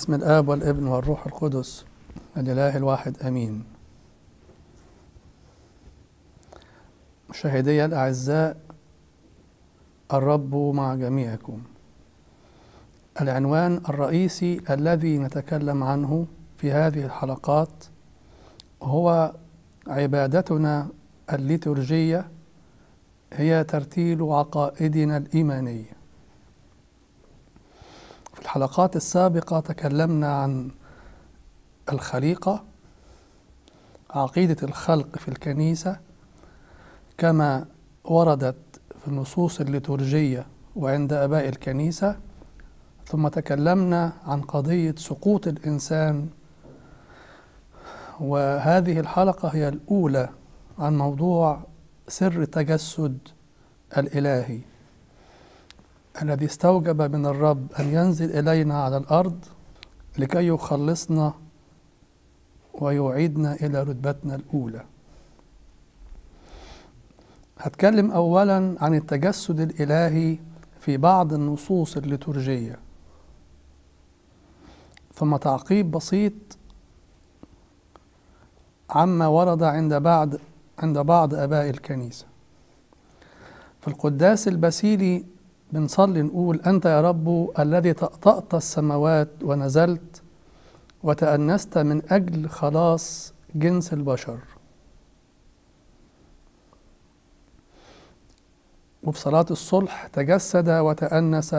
باسم الآب والابن والروح القدس الإله الواحد أمين مشاهدي الأعزاء الرب مع جميعكم العنوان الرئيسي الذي نتكلم عنه في هذه الحلقات هو عبادتنا الليتورجية هي ترتيل عقائدنا الإيمانية في الحلقات السابقة تكلمنا عن الخليقة عقيدة الخلق في الكنيسة كما وردت في النصوص الليتورجية وعند آباء الكنيسة ثم تكلمنا عن قضية سقوط الإنسان وهذه الحلقة هي الأولى عن موضوع سر التجسد الإلهي الذي استوجب من الرب أن ينزل إلينا على الأرض لكي يخلصنا ويعيدنا إلى رتبتنا الأولى هتكلم أولا عن التجسد الإلهي في بعض النصوص الليتورجية ثم تعقيب بسيط عما ورد عند بعض عند بعض آباء الكنيسة في القداس البسيلي بنصلي نقول أنت يا رب الذي طأطأت السماوات ونزلت وتأنست من أجل خلاص جنس البشر وفي صلاة الصلح تجسد وتأنس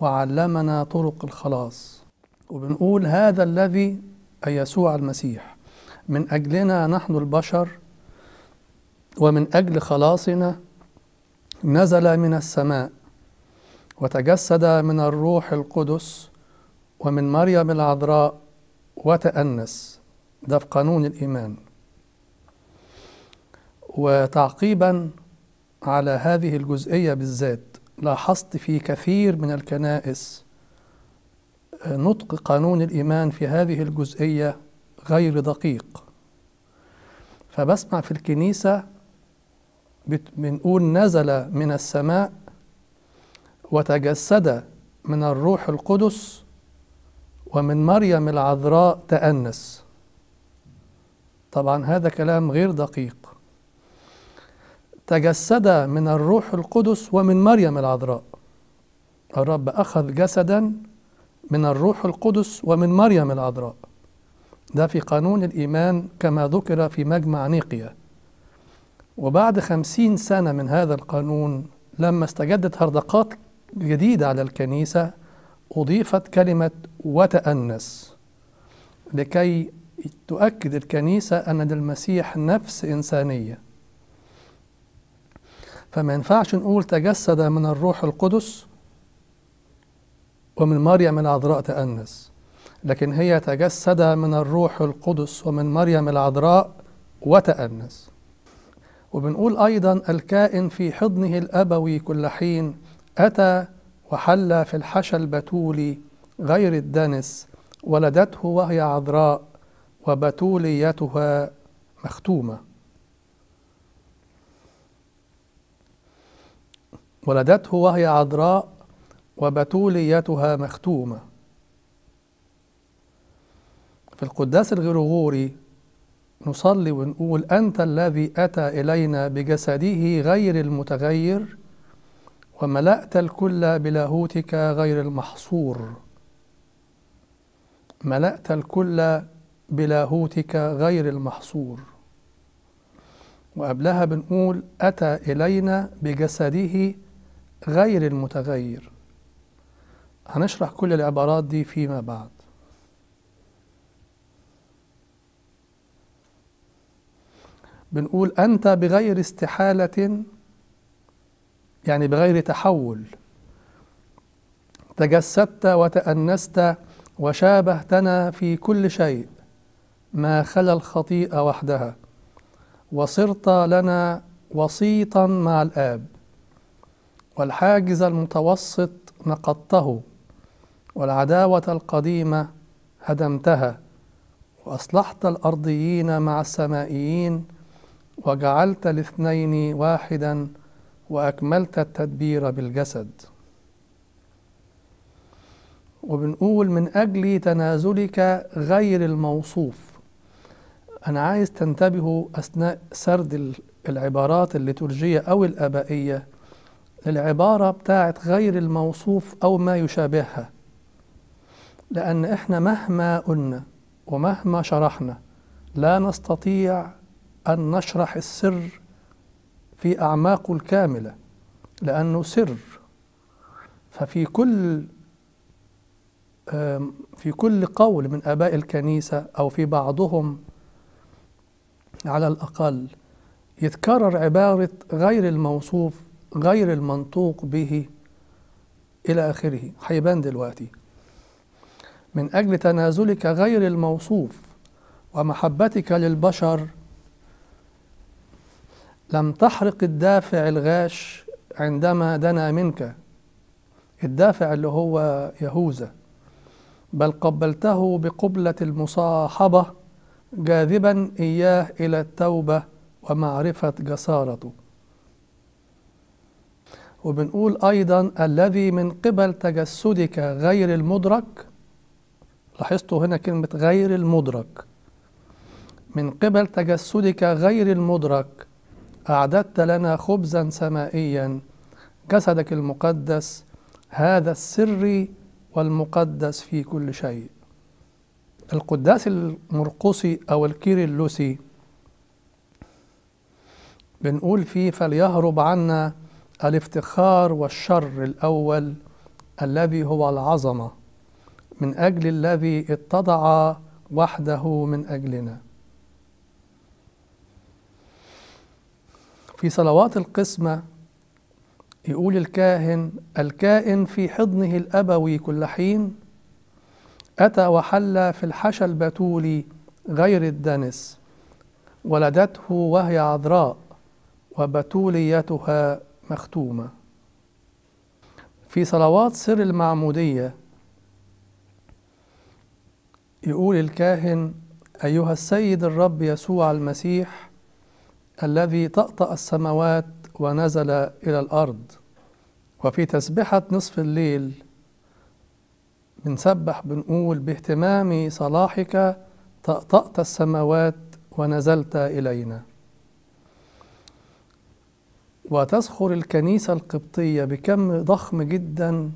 وعلمنا طرق الخلاص وبنقول هذا الذي أي يسوع المسيح من أجلنا نحن البشر ومن أجل خلاصنا نزل من السماء وتجسد من الروح القدس ومن مريم العذراء وتأنس ده في قانون الإيمان وتعقيبا على هذه الجزئية بالذات لاحظت في كثير من الكنائس نطق قانون الإيمان في هذه الجزئية غير دقيق فبسمع في الكنيسة بنقول نزل من السماء وتجسد من الروح القدس ومن مريم العذراء تأنس طبعا هذا كلام غير دقيق تجسد من الروح القدس ومن مريم العذراء الرب أخذ جسدا من الروح القدس ومن مريم العذراء ده في قانون الإيمان كما ذكر في مجمع نيقيا وبعد خمسين سنة من هذا القانون لما استجدت هردقات جديدة على الكنيسة أضيفت كلمة وتأنس لكي تؤكد الكنيسة أن للمسيح نفس إنسانية فما ينفعش نقول تجسد من الروح القدس ومن مريم العذراء تأنس لكن هي تجسد من الروح القدس ومن مريم العذراء وتأنس وبنقول أيضا الكائن في حضنه الأبوي كل حين أتى وحل في الحشى البتول غير الدنس ولدته وهي عذراء وبتوليتها مختومة ولدته وهي عذراء وبتوليتها مختومة في القداس الغرغوري نصلي ونقول أنت الذي أتى إلينا بجسده غير المتغير وملأت الكل بلاهوتك غير المحصور ملأت الكل بلاهوتك غير المحصور وقبلها بنقول أتى إلينا بجسده غير المتغير هنشرح كل العبارات دي فيما بعد بنقول أنت بغير استحالة يعني بغير تحول تجسدت وتأنست وشابهتنا في كل شيء ما خلا الخطيئة وحدها وصرت لنا وسيطا مع الآب والحاجز المتوسط نقضته والعداوة القديمة هدمتها وأصلحت الأرضيين مع السمائيين وجعلت الاثنين واحدا وأكملت التدبير بالجسد وبنقول من أجل تنازلك غير الموصوف أنا عايز تنتبهوا أثناء سرد العبارات الليتورجية أو الآبائية للعبارة بتاعه غير الموصوف أو ما يشابهها لأن إحنا مهما قلنا ومهما شرحنا لا نستطيع أن نشرح السر في أعماقه الكاملة لأنه سر ففي كل في كل قول من آباء الكنيسة أو في بعضهم على الأقل يتكرر عبارة غير الموصوف غير المنطوق به إلى آخره هيبان دلوقتي من أجل تنازلك غير الموصوف ومحبتك للبشر لم تحرق الدافع الغاش عندما دنا منك الدافع اللي هو يهوذا بل قبلته بقبلة المصاحبة جاذبا إياه إلى التوبة ومعرفة جسارته وبنقول أيضا الذي من قبل تجسدك غير المدرك لاحظتوا هنا كلمة غير المدرك من قبل تجسدك غير المدرك أعددت لنا خبزا سمائيا جسدك المقدس هذا السر والمقدس في كل شيء القداس المرقصي أو الكيرلوسي بنقول فيه فليهرب عنا الافتخار والشر الأول الذي هو العظمة من أجل الذي اتضع وحده من أجلنا في صلوات القسمة يقول الكاهن الكائن في حضنه الأبوي كل حين أتى وحلى في الحشى البتولي غير الدنس ولدته وهي عذراء وبتوليتها مختومة في صلوات سر المعمودية يقول الكاهن أيها السيد الرب يسوع المسيح الذي طأطأ السماوات ونزل إلى الأرض وفي تسبحة نصف الليل بنسبح بنقول باهتمام صلاحك طأطأت السماوات ونزلت إلينا وتزخر الكنيسة القبطية بكم ضخم جدا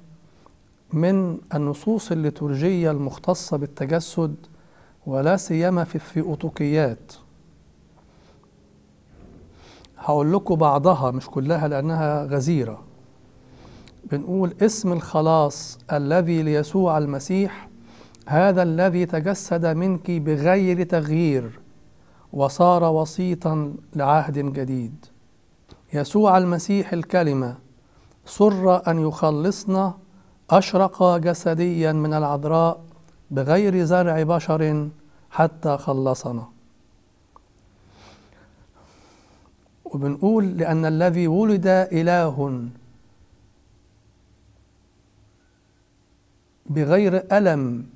من النصوص الليتورجية المختصة بالتجسد ولا سيما في الثيوتوكيات هقول لكم بعضها مش كلها لأنها غزيرة بنقول اسم الخلاص الذي ليسوع المسيح هذا الذي تجسد منك بغير تغيير وصار وسيطا لعهد جديد يسوع المسيح الكلمة سر أن يخلصنا أشرق جسديا من العذراء بغير زرع بشر حتى خلصنا وبنقول لأن الذي ولد إله بغير ألم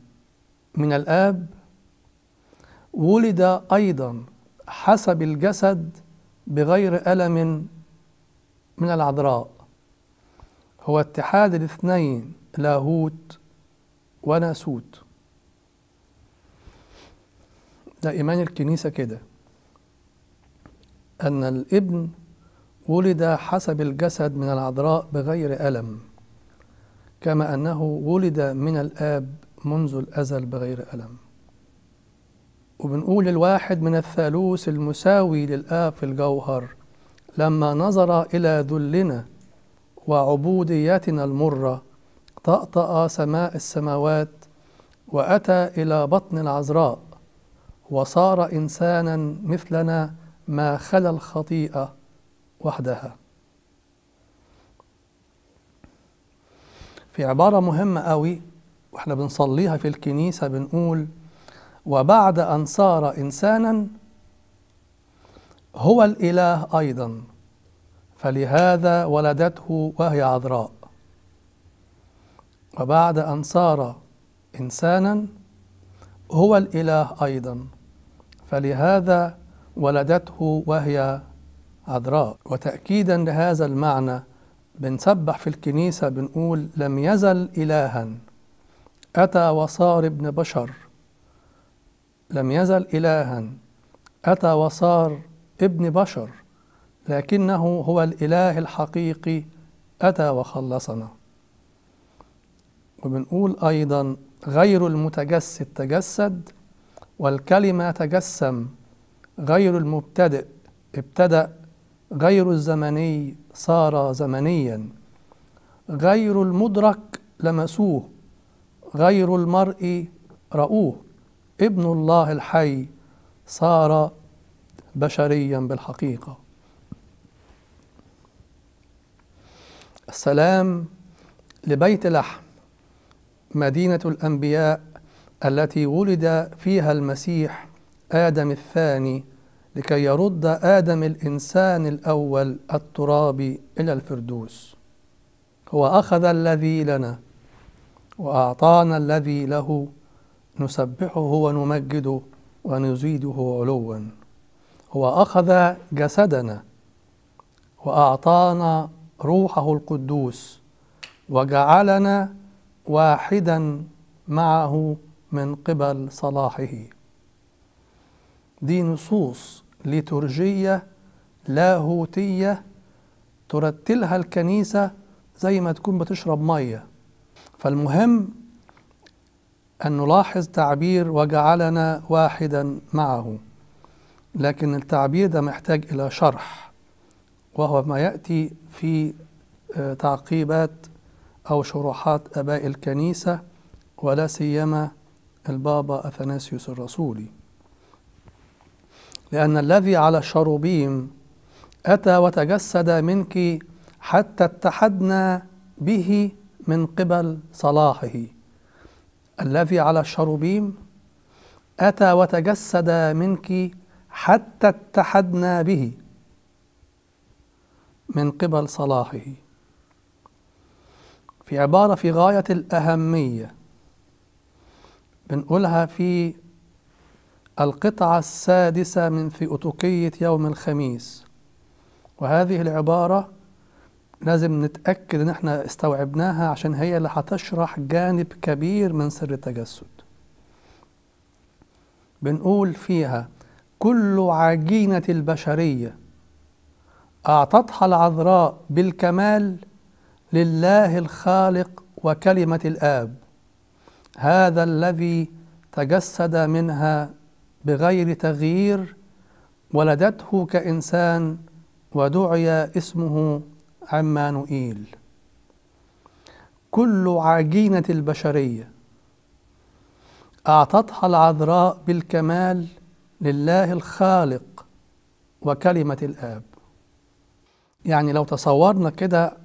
من الآب ولد أيضا حسب الجسد بغير ألم من العذراء هو اتحاد الاثنين لاهوت وناسوت ده إيمان الكنيسة كده أن الابن ولد حسب الجسد من العذراء بغير ألم كما أنه ولد من الآب منذ الأزل بغير ألم وبنقول الواحد من الثالوث المساوي للآب في الجوهر لما نظر إلى ذلنا وعبوديتنا المرة طأطأ سماء السماوات وأتى إلى بطن العذراء وصار إنسانا مثلنا ما خلا الخطيئة وحدها في عبارة مهمة قوي واحنا بنصليها في الكنيسة بنقول وبعد أن صار إنسانا هو الإله أيضا فلهذا ولدته وهي عذراء وبعد أن صار إنسانا هو الإله أيضا فلهذا ولدته وهي عذراء وتأكيدا لهذا المعنى بنسبح في الكنيسة بنقول لم يزل إلها أتى وصار ابن بشر لم يزل إلها أتى وصار ابن بشر لكنه هو الإله الحقيقي أتى وخلصنا وبنقول أيضا غير المتجسد تجسد والكلمة تجسم غير المبتدئ ابتدأ غير الزمني صار زمنيا غير المدرك لمسوه غير المرء رأوه ابن الله الحي صار بشريا بالحقيقة السلام لبيت لحم مدينة الأنبياء التي ولد فيها المسيح آدم الثاني لكي يرد آدم الإنسان الأول التراب إلى الفردوس هو أخذ الذي لنا وأعطانا الذي له نسبحه ونمجده ونزيده علوا هو أخذ جسدنا وأعطانا روحه القدوس وجعلنا واحدا معه من قبل صلاحه دي نصوص ليتورجية لاهوتية ترتلها الكنيسة زي ما تكون بتشرب مية فالمهم أن نلاحظ تعبير وجعلنا واحدا معه لكن التعبير ده محتاج إلى شرح وهو ما يأتي في آه، تعقيبات أو شروحات أباء الكنيسة ولا سيما البابا أثناسيوس الرسولي لأن الذي على الشروبيم أتى وتجسد منك حتى اتحدنا به من قبل صلاحه الذي على الشروبيم أتى وتجسد منك حتى اتحدنا به من قبل صلاحه في عبارة في غاية الأهمية بنقولها في القطعة السادسة من في أتوكية يوم الخميس وهذه العبارة لازم نتأكد إن احنا استوعبناها عشان هي اللي هتشرح جانب كبير من سر التجسد بنقول فيها كل عجينة البشرية أعطتها العذراء بالكمال لله الخالق وكلمة الآب هذا الذي تجسد منها بغير تغيير ولدته كإنسان ودعي اسمه عمانوئيل كل عجينة البشرية أعطتها العذراء بالكمال لله الخالق وكلمة الآب يعني لو تصورنا كده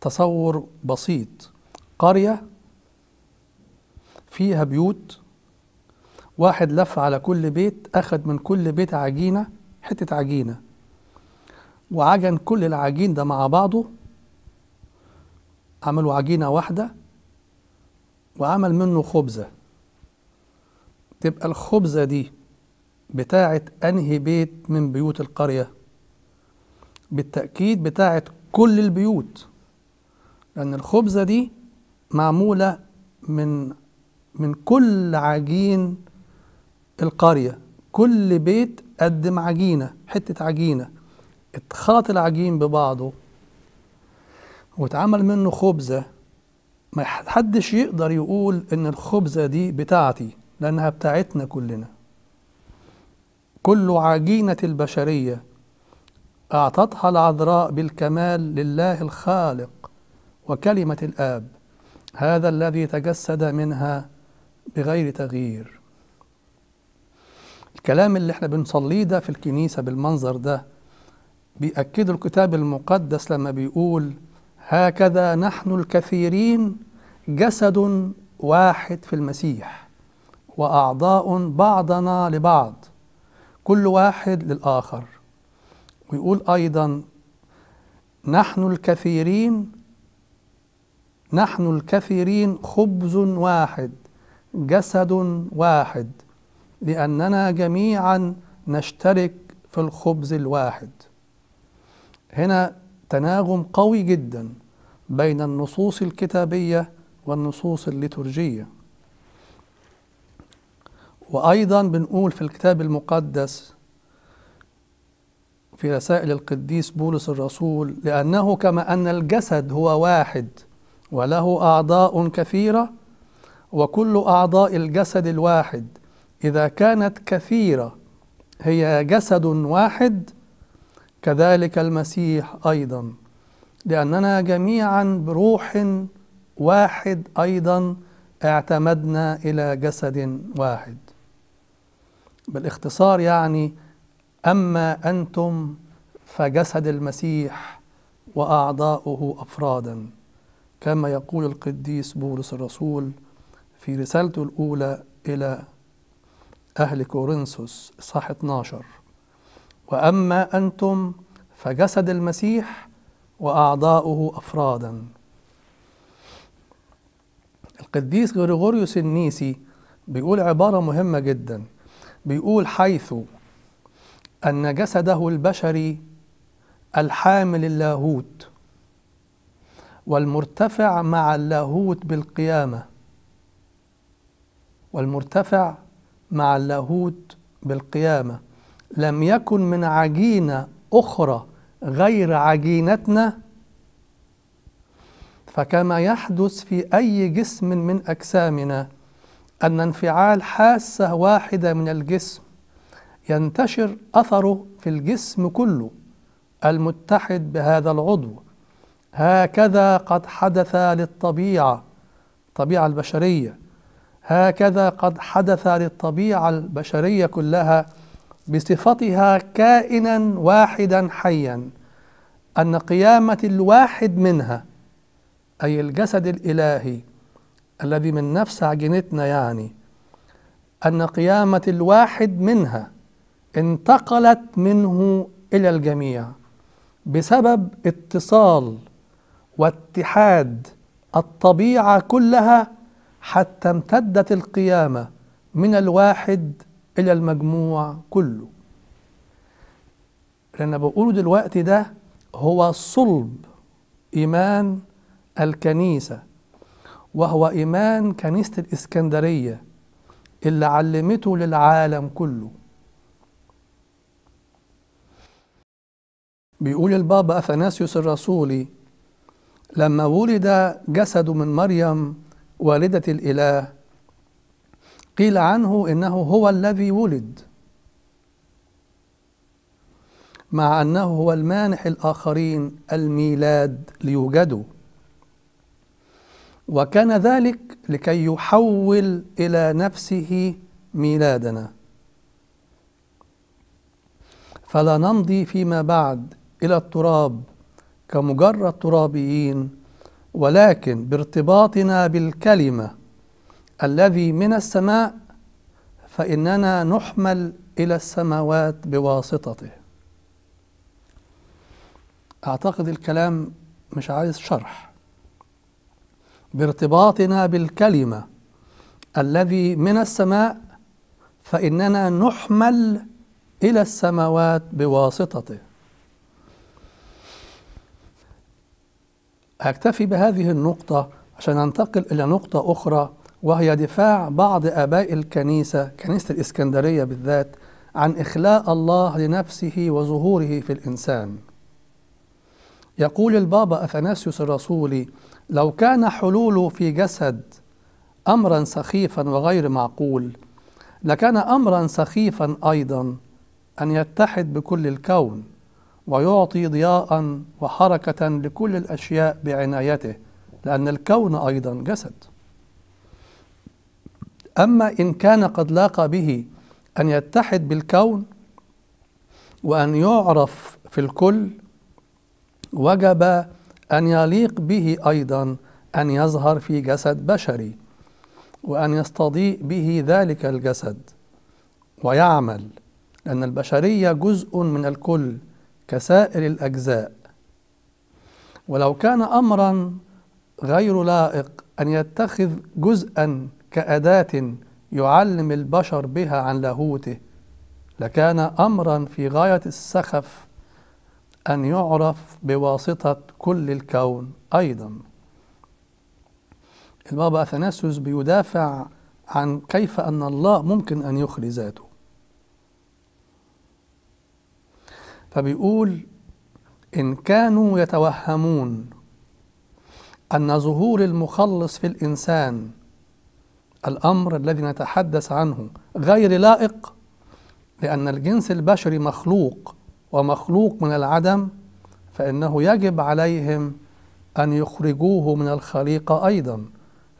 تصور بسيط قرية فيها بيوت واحد لف على كل بيت أخد من كل بيت عجينة حتة عجينة وعجن كل العجين ده مع بعضه عملوا عجينة واحدة وعمل منه خبزة تبقى الخبزة دي بتاعة أنهي بيت من بيوت القرية بالتأكيد بتاعة كل البيوت لأن الخبزة دي معمولة من من كل عجين القرية كل بيت قدم عجينة حتة عجينة اتخلط العجين ببعضه واتعمل منه خبزة ما حدش يقدر يقول ان الخبزة دي بتاعتي لانها بتاعتنا كلنا كل عجينة البشرية أعطتها العذراء بالكمال لله الخالق وكلمة الآب هذا الذي تجسد منها بغير تغيير الكلام اللي احنا بنصليه ده في الكنيسة بالمنظر ده بيأكد الكتاب المقدس لما بيقول هكذا نحن الكثيرين جسد واحد في المسيح وأعضاء بعضنا لبعض كل واحد للآخر ويقول أيضا نحن الكثيرين نحن الكثيرين خبز واحد جسد واحد لأننا جميعا نشترك في الخبز الواحد هنا تناغم قوي جدا بين النصوص الكتابية والنصوص الليتورجية وأيضا بنقول في الكتاب المقدس في رسائل القديس بولس الرسول لأنه كما أن الجسد هو واحد وله أعضاء كثيرة وكل أعضاء الجسد الواحد إذا كانت كثيرة هي جسد واحد كذلك المسيح أيضا لأننا جميعا بروح واحد أيضا اعتمدنا إلى جسد واحد بالاختصار يعني أما أنتم فجسد المسيح وأعضاؤه أفرادا كما يقول القديس بولس الرسول في رسالته الأولى إلى أهل كورنثوس إصحاح 12 وأما أنتم فجسد المسيح وأعضاؤه أفرادا القديس غريغوريوس النيسي بيقول عبارة مهمة جدا بيقول حيث أن جسده البشري الحامل اللاهوت والمرتفع مع اللاهوت بالقيامة والمرتفع مع اللاهوت بالقيامة لم يكن من عجينة أخرى غير عجينتنا فكما يحدث في أي جسم من أجسامنا أن انفعال حاسة واحدة من الجسم ينتشر أثره في الجسم كله المتحد بهذا العضو هكذا قد حدث للطبيعة الطبيعة البشرية هكذا قد حدث للطبيعه البشريه كلها بصفتها كائنا واحدا حيا ان قيامه الواحد منها اي الجسد الالهي الذي من نفس عجينتنا يعني ان قيامه الواحد منها انتقلت منه الى الجميع بسبب اتصال واتحاد الطبيعه كلها حتى امتدت القيامة من الواحد إلى المجموع كله لأن بقوله دلوقتي ده هو صلب إيمان الكنيسة وهو إيمان كنيسة الإسكندرية اللي علمته للعالم كله بيقول البابا أثناسيوس الرسولي لما ولد جسد من مريم والدة الإله قيل عنه إنه هو الذي ولد مع أنه هو المانح الآخرين الميلاد ليوجدوا وكان ذلك لكي يحول إلى نفسه ميلادنا فلا نمضي فيما بعد إلى التراب كمجرد ترابيين ولكن بارتباطنا بالكلمة الذي من السماء فإننا نحمل إلى السماوات بواسطته أعتقد الكلام مش عايز شرح بارتباطنا بالكلمة الذي من السماء فإننا نحمل إلى السماوات بواسطته أكتفي بهذه النقطة عشان ننتقل إلى نقطة أخرى وهي دفاع بعض آباء الكنيسة كنيسة الإسكندرية بالذات عن إخلاء الله لنفسه وظهوره في الإنسان يقول البابا أثناسيوس الرسولي لو كان حلوله في جسد أمرا سخيفا وغير معقول لكان أمرا سخيفا أيضا أن يتحد بكل الكون ويعطي ضياء وحركة لكل الأشياء بعنايته لأن الكون أيضا جسد أما إن كان قد لاقى به أن يتحد بالكون وأن يعرف في الكل وجب أن يليق به أيضا أن يظهر في جسد بشري وأن يستضيء به ذلك الجسد ويعمل لأن البشرية جزء من الكل كسائر الأجزاء ولو كان أمرا غير لائق أن يتخذ جزءا كأداة يعلم البشر بها عن لاهوته لكان أمرا في غاية السخف أن يعرف بواسطة كل الكون أيضا البابا أثناسيوس بيدافع عن كيف أن الله ممكن أن يخلي ذاته فبيقول إن كانوا يتوهمون أن ظهور المخلص في الإنسان الأمر الذي نتحدث عنه غير لائق لأن الجنس البشري مخلوق ومخلوق من العدم فإنه يجب عليهم أن يخرجوه من الخليقة أيضا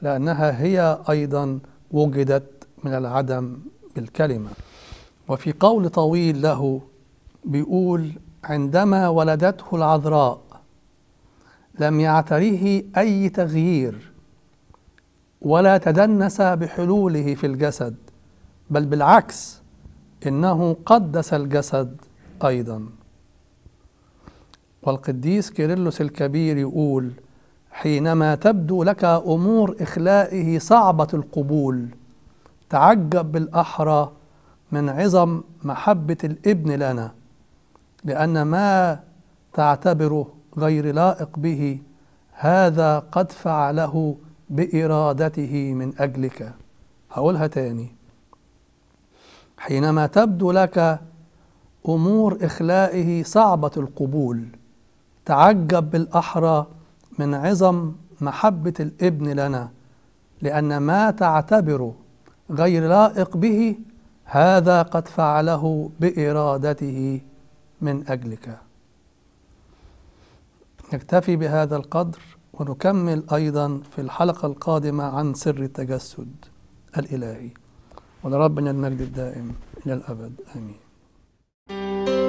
لأنها هي أيضا وجدت من العدم بالكلمة وفي قول طويل له بيقول عندما ولدته العذراء لم يعتريه أي تغيير ولا تدنس بحلوله في الجسد بل بالعكس إنه قدس الجسد أيضا والقديس كيرلس الكبير يقول حينما تبدو لك أمور إخلائه صعبة القبول تعجب بالأحرى من عظم محبة الابن لنا لأن ما تعتبره غير لائق به هذا قد فعله بإرادته من أجلك هقولها تاني حينما تبدو لك أمور إخلائه صعبة القبول تعجب بالأحرى من عظم محبة الابن لنا لأن ما تعتبره غير لائق به هذا قد فعله بإرادته من أجلك نكتفي بهذا القدر ونكمل أيضا في الحلقة القادمة عن سر التجسد الإلهي ولربنا المجد الدائم إلى الأبد آمين